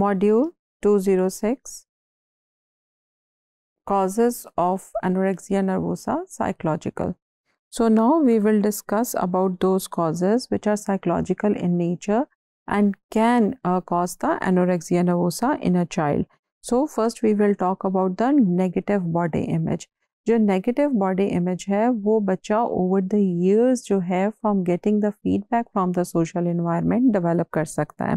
module two zero six causes of anorexia nervosa psychological so now we will discuss about those causes which are psychological in nature and can cause the anorexia nervosa in a child so first we will talk about the negative body image जो negative body image है वो बच्चा over the years जो है from getting the feedback from the social environment develop कर सकता है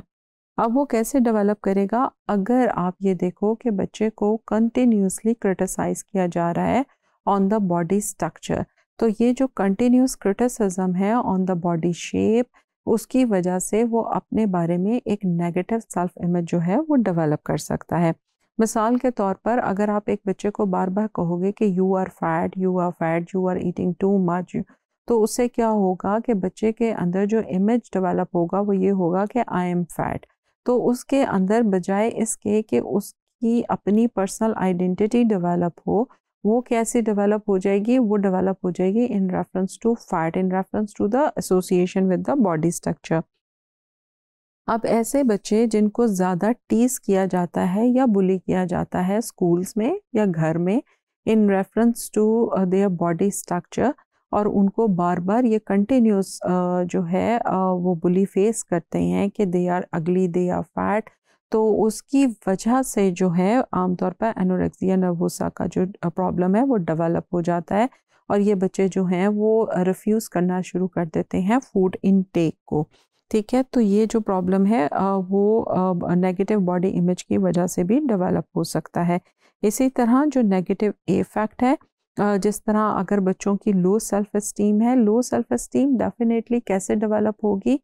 अब वो कैसे डेवलप करेगा अगर आप ये देखो कि बच्चे को कंटिन्यूसली क्रिटिसाइज किया जा रहा है ऑन द बॉडी स्ट्रक्चर तो ये जो कंटिन्यूस क्रिटिसिज्म है ऑन द बॉडी शेप उसकी वजह से वो अपने बारे में एक नेगेटिव सेल्फ इमेज जो है वो डेवलप कर सकता है मिसाल के तौर पर अगर आप एक बच्चे को बार बार कहोगे कि you are fat you are fat you are eating too much तो उससे क्या होगा कि बच्चे के अंदर जो इमेज डेवलप होगा वो ये होगा कि आई एम फैट तो उसके अंदर बजाय इसके कि उसकी अपनी पर्सनल आइडेंटिटी डेवलप हो वो कैसे डेवलप हो जाएगी वो डेवलप हो जाएगी in reference to fat in reference to the association with the body structure अब ऐसे बच्चे जिनको ज़्यादा टीस किया जाता है या बुली किया जाता है स्कूल्स में या घर में in reference to their body structure और उनको बार बार ये कंटिन्यूस जो है वो बुली फेस करते हैं कि they are ugly they are fat तो उसकी वजह से जो है आमतौर पर एनोरेक्सिया नर्वोसा का जो प्रॉब्लम है वो डेवलप हो जाता है और ये बच्चे जो हैं वो रिफ्यूज़ करना शुरू कर देते हैं फूड इनटेक को ठीक है तो ये जो प्रॉब्लम है वो नेगेटिव बॉडी इमेज की वजह से भी डेवलप हो सकता है इसी तरह जो नेगेटिव इफेक्ट है जिस तरह अगर बच्चों की लो सेल्फ़ इस्टीम है लो सेल्फ़ इस्टीम डेफिनेटली कैसे डेवलप होगी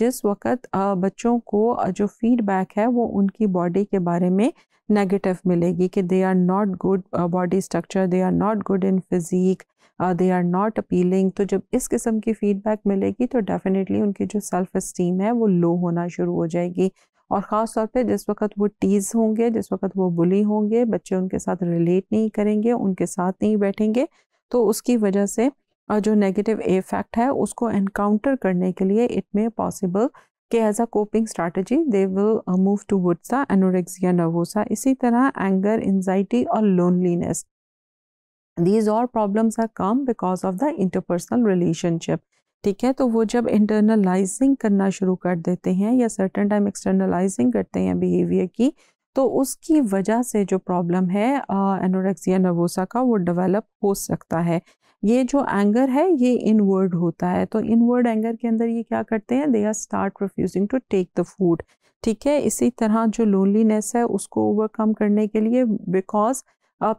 जिस वक्त बच्चों को जो फीडबैक है वो उनकी बॉडी के बारे में नेगेटिव मिलेगी कि they are not good body structure they are not good in physique they are not appealing तो जब इस किस्म की फीडबैक मिलेगी तो डेफिनेटली उनकी जो सेल्फ़ इस्टीम है वो लो होना शुरू हो जाएगी और ख़ास तौर पे जिस वक्त वो टीज़ होंगे जिस वक्त वो बुली होंगे बच्चे उनके साथ रिलेट नहीं करेंगे उनके साथ नहीं बैठेंगे तो उसकी वजह से जो नेगेटिव इफेक्ट है उसको एनकाउंटर करने के लिए इट मे पॉसिबल कि as a coping strategy they will move towards the anorexia nervosa इसी तरह एंगर एनजाइटी और लोनलीनेस दीज और problems are come because of the interpersonal relationship ठीक है तो वो जब इंटरनलाइजिंग करना शुरू कर देते हैं या सर्टन टाइम एक्सटर्नलाइजिंग करते हैं बिहेवियर की तो उसकी वजह से जो प्रॉब्लम है एनोरेक्सिया नर्वोसा का वो डेवलप हो सकता है ये जो एंगर है ये इनवर्ड होता है तो इनवर्ड एंगर के अंदर ये क्या करते हैं they are start refusing to take the food ठीक है इसी तरह जो लोनलीनेस है उसको ओवरकम करने के लिए because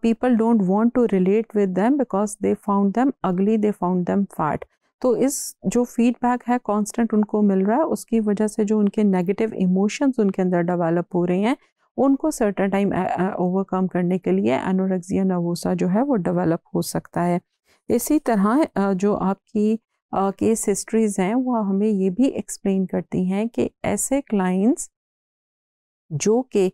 people don't want to relate with them because they found them ugly they found them fat तो इस जो फीडबैक है कांस्टेंट उनको मिल रहा है उसकी वजह से जो उनके नेगेटिव इमोशंस उनके अंदर डेवलप हो रहे हैं उनको सर्टन टाइम ओवरकम करने के लिए एनोरेक्सिया नवोसा जो है वो डेवलप हो सकता है इसी तरह जो आपकी केस हिस्ट्रीज हैं वो हमें ये भी एक्सप्लेन करती हैं कि ऐसे क्लाइंट्स जो कि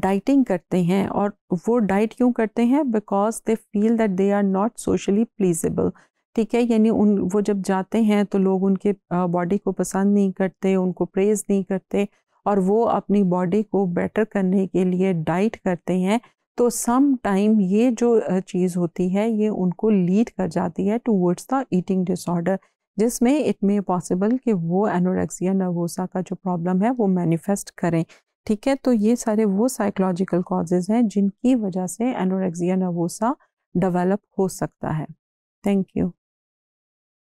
डाइटिंग करते हैं और वो डाइट क्यों करते हैं because they feel that they are not socially pleasable ठीक है यानी उन वो जब जाते हैं तो लोग उनके बॉडी को पसंद नहीं करते उनको प्रेज नहीं करते और वो अपनी बॉडी को बेटर करने के लिए डाइट करते हैं तो सम टाइम ये जो चीज़ होती है ये उनको लीड कर जाती है टूवर्ड्स द ईटिंग डिसऑर्डर जिसमें इट मे पॉसिबल कि वो एनोरेक्सिया नर्वोसा का जो प्रॉब्लम है वो मैनिफेस्ट करें ठीक है तो ये सारे वो साइकोलॉजिकल कॉजेज़ हैं जिनकी वजह से एनोरेक्सिया नर्वोसा डेवलप हो सकता है थैंक यू